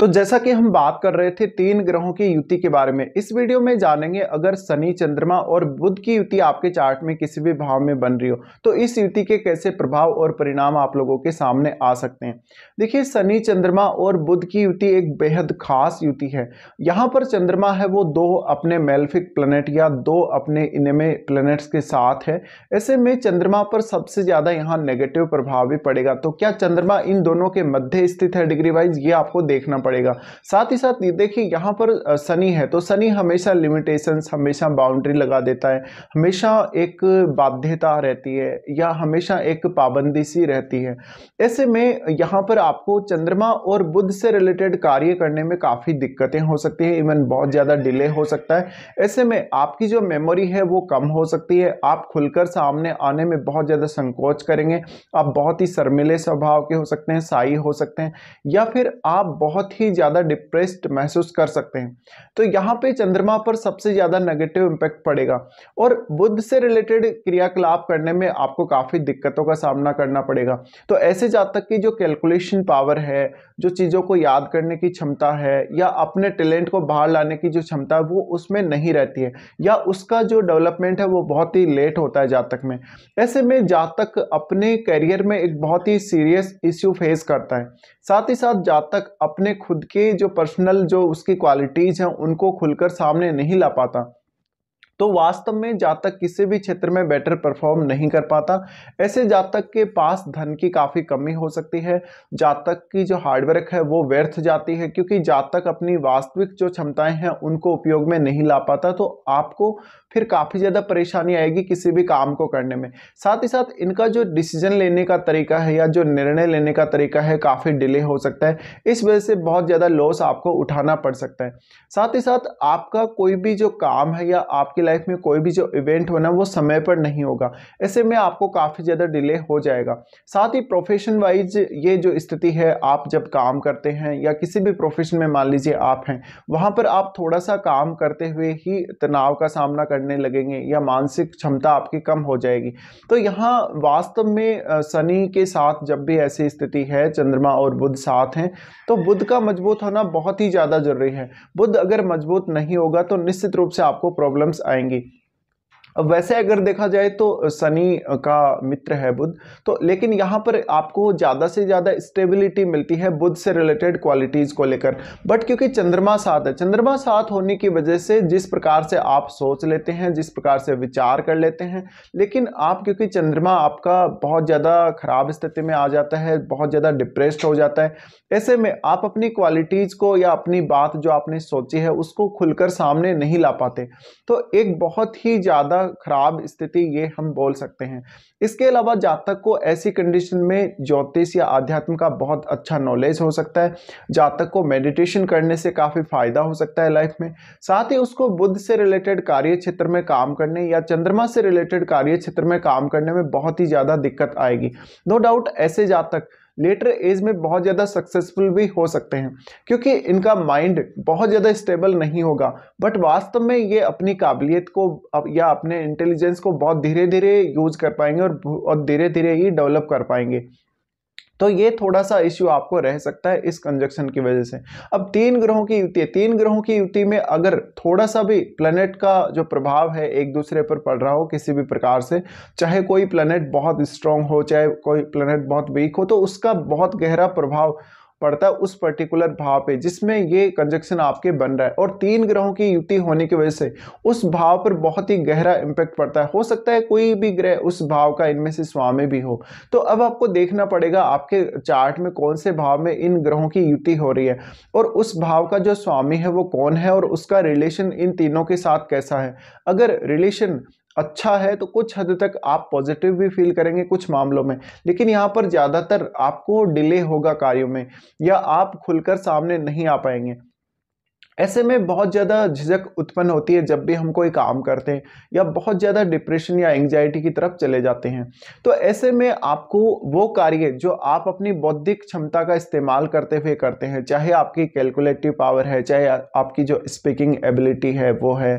तो जैसा कि हम बात कर रहे थे तीन ग्रहों की युति के बारे में इस वीडियो में जानेंगे अगर शनि चंद्रमा और बुध की युति आपके चार्ट में किसी भी भाव में बन रही हो तो इस युति के कैसे प्रभाव और परिणाम आप लोगों के सामने आ सकते हैं देखिए शनि चंद्रमा और बुध की युति एक बेहद खास युति है यहाँ पर चंद्रमा है वो दो अपने मेल्फिक प्लेनेट या दो अपने इनमे प्लेनेट्स के साथ है ऐसे में चंद्रमा पर सबसे ज़्यादा यहाँ नेगेटिव प्रभाव भी पड़ेगा तो क्या चंद्रमा इन दोनों के मध्य स्थित है डिग्री वाइज ये आपको देखना पड़ेगा साथ ही साथ देखिए यहाँ पर शनि है तो शनि हमेशा लिमिटेशंस हमेशा बाउंड्री लगा देता है हमेशा एक बाध्यता रहती है या हमेशा एक पाबंदी सी रहती है ऐसे में यहाँ पर आपको चंद्रमा और बुद्ध से रिलेटेड कार्य करने में काफ़ी दिक्कतें हो सकती है इवन बहुत ज़्यादा डिले हो सकता है ऐसे में आपकी जो मेमोरी है वो कम हो सकती है आप खुलकर सामने आने में बहुत ज़्यादा संकोच करेंगे आप बहुत ही शर्मिले स्वभाव के हो सकते हैं साई हो सकते हैं या फिर आप बहुत ही ज़्यादा डिप्रेस्ड महसूस कर सकते हैं तो यहाँ पे चंद्रमा पर सबसे ज़्यादा नेगेटिव इम्पैक्ट पड़ेगा और बुद्ध से रिलेटेड क्रियाकलाप करने में आपको काफ़ी दिक्कतों का सामना करना पड़ेगा तो ऐसे जातक की जो कैलकुलेशन पावर है जो चीज़ों को याद करने की क्षमता है या अपने टैलेंट को बाहर लाने की जो क्षमता है वो उसमें नहीं रहती है या उसका जो डेवलपमेंट है वो बहुत ही लेट होता है जातक में ऐसे में जातक अपने करियर में एक बहुत ही सीरियस इश्यू फेस करता है साथ ही साथ जातक अपने खुद के जो पर्सनल जो उसकी क्वालिटीज़ हैं उनको खुलकर सामने नहीं ला पाता तो वास्तव में जातक किसी भी क्षेत्र में बेटर परफॉर्म नहीं कर पाता ऐसे जातक के पास धन की काफ़ी कमी हो सकती है जातक की जो हार्डवर्क है वो व्यर्थ जाती है क्योंकि जातक अपनी वास्तविक जो क्षमताएं हैं उनको उपयोग में नहीं ला पाता तो आपको फिर काफ़ी ज़्यादा परेशानी आएगी किसी भी काम को करने में साथ ही साथ इनका जो डिसीजन लेने का तरीका है या जो निर्णय लेने का तरीका है काफ़ी डिले हो सकता है इस वजह से बहुत ज़्यादा लॉस आपको उठाना पड़ सकता है साथ ही साथ आपका कोई भी जो काम है या आपकी लाइफ में कोई भी जो इवेंट होना वो समय पर नहीं होगा ऐसे में आपको काफ़ी ज़्यादा डिले हो जाएगा साथ ही प्रोफेशन वाइज ये जो स्थिति है आप जब काम करते हैं या किसी भी प्रोफेशन में मान लीजिए आप हैं वहाँ पर आप थोड़ा सा काम करते हुए ही तनाव का सामना करने लगेंगे या मानसिक क्षमता आपकी कम हो जाएगी तो यहाँ वास्तव में शनि के साथ जब भी ऐसी स्थिति है चंद्रमा और बुध साथ हैं तो बुध का मजबूत होना बहुत ही ज़्यादा ज़रूरी है बुध अगर मजबूत नहीं होगा तो निश्चित रूप से आपको प्रॉब्लम्स आए आएंगी अब वैसे अगर देखा जाए तो शनि का मित्र है बुध तो लेकिन यहाँ पर आपको ज़्यादा से ज़्यादा स्टेबिलिटी मिलती है बुध से रिलेटेड क्वालिटीज़ को लेकर बट क्योंकि चंद्रमा साथ है चंद्रमा साथ होने की वजह से जिस प्रकार से आप सोच लेते हैं जिस प्रकार से विचार कर लेते हैं लेकिन आप क्योंकि चंद्रमा आपका बहुत ज़्यादा खराब स्थिति में आ जाता है बहुत ज़्यादा डिप्रेस्ड हो जाता है ऐसे में आप अपनी क्वालिटीज़ को या अपनी बात जो आपने सोची है उसको खुलकर सामने नहीं ला पाते तो एक बहुत ही ज़्यादा खराब स्थिति ये हम बोल सकते हैं इसके अलावा जातक को ऐसी कंडीशन में ज्योतिष या आध्यात्म का बहुत अच्छा नॉलेज हो सकता है जातक को मेडिटेशन करने से काफ़ी फायदा हो सकता है लाइफ में साथ ही उसको बुद्ध से रिलेटेड कार्य क्षेत्र में काम करने या चंद्रमा से रिलेटेड कार्य क्षेत्र में काम करने में बहुत ही ज़्यादा दिक्कत आएगी नो डाउट ऐसे जातक लेटर एज में बहुत ज़्यादा सक्सेसफुल भी हो सकते हैं क्योंकि इनका माइंड बहुत ज़्यादा स्टेबल नहीं होगा बट वास्तव में ये अपनी काबिलियत को या अपने इंटेलिजेंस को बहुत धीरे धीरे यूज कर पाएंगे और और धीरे धीरे ही डेवलप कर पाएंगे तो ये थोड़ा सा इश्यू आपको रह सकता है इस कंजक्शन की वजह से अब तीन ग्रहों की युति तीन ग्रहों की युति में अगर थोड़ा सा भी प्लेनेट का जो प्रभाव है एक दूसरे पर पड़ रहा हो किसी भी प्रकार से चाहे कोई प्लेनेट बहुत स्ट्रांग हो चाहे कोई प्लेनेट बहुत वीक हो तो उसका बहुत गहरा प्रभाव पड़ता है उस पर्टिकुलर भाव पे जिसमें ये कंजक्शन आपके बन रहा है और तीन ग्रहों की युति होने की वजह से उस भाव पर बहुत ही गहरा इम्पैक्ट पड़ता है हो सकता है कोई भी ग्रह उस भाव का इनमें से स्वामी भी हो तो अब आपको देखना पड़ेगा आपके चार्ट में कौन से भाव में इन ग्रहों की युति हो रही है और उस भाव का जो स्वामी है वो कौन है और उसका रिलेशन इन तीनों के साथ कैसा है अगर रिलेशन अच्छा है तो कुछ हद तक आप पॉजिटिव भी फील करेंगे कुछ मामलों में लेकिन यहाँ पर ज़्यादातर आपको डिले होगा कार्यों में या आप खुलकर सामने नहीं आ पाएंगे ऐसे में बहुत ज़्यादा झिझक उत्पन्न होती है जब भी हम कोई काम करते हैं या बहुत ज़्यादा डिप्रेशन या एंग्जाइटी की तरफ चले जाते हैं तो ऐसे में आपको वो कार्य जो आप अपनी बौद्धिक क्षमता का इस्तेमाल करते हुए करते हैं चाहे आपकी कैलकुलेटिव पावर है चाहे आपकी जो स्पीकिंग एबिलिटी है वो है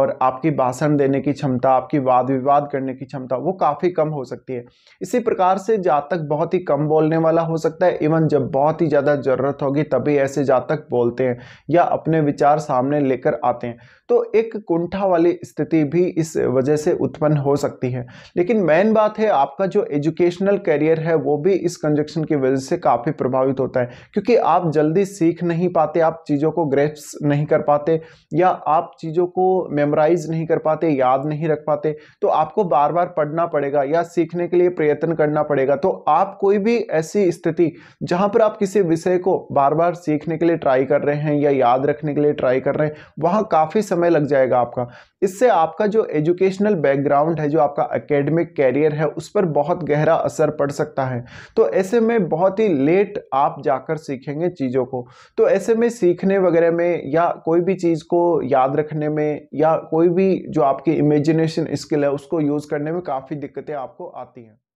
और आपकी भाषण देने की क्षमता आपकी वाद विवाद करने की क्षमता वो काफ़ी कम हो सकती है इसी प्रकार से जातक बहुत ही कम बोलने वाला हो सकता है इवन जब बहुत ही ज़्यादा ज़रूरत होगी तभी ऐसे जातक बोलते हैं या अपने अपने विचार सामने लेकर आते हैं तो एक कुंठा वाली स्थिति भी इस वजह से उत्पन्न हो सकती है लेकिन मेन बात है आपका जो एजुकेशनल करियर है वो भी इस कंजक्शन की वजह से काफ़ी प्रभावित होता है क्योंकि आप जल्दी सीख नहीं पाते आप चीज़ों को ग्रेप्स नहीं कर पाते या आप चीज़ों को मेमोराइज नहीं कर पाते याद नहीं रख पाते तो आपको बार बार पढ़ना पड़ेगा या सीखने के लिए प्रयत्न करना पड़ेगा तो आप कोई भी ऐसी स्थिति जहाँ पर आप किसी विषय को बार बार सीखने के लिए ट्राई कर रहे हैं या याद रखने देखने के लिए ट्राई कर रहे हैं वहाँ काफ़ी समय लग जाएगा आपका इससे आपका जो एजुकेशनल बैकग्राउंड है जो आपका एकेडमिक कैरियर है उस पर बहुत गहरा असर पड़ सकता है तो ऐसे में बहुत ही लेट आप जाकर सीखेंगे चीज़ों को तो ऐसे में सीखने वगैरह में या कोई भी चीज़ को याद रखने में या कोई भी जो आपकी इमेजिनेशन स्किल है उसको यूज़ करने में काफ़ी दिक्कतें आपको आती हैं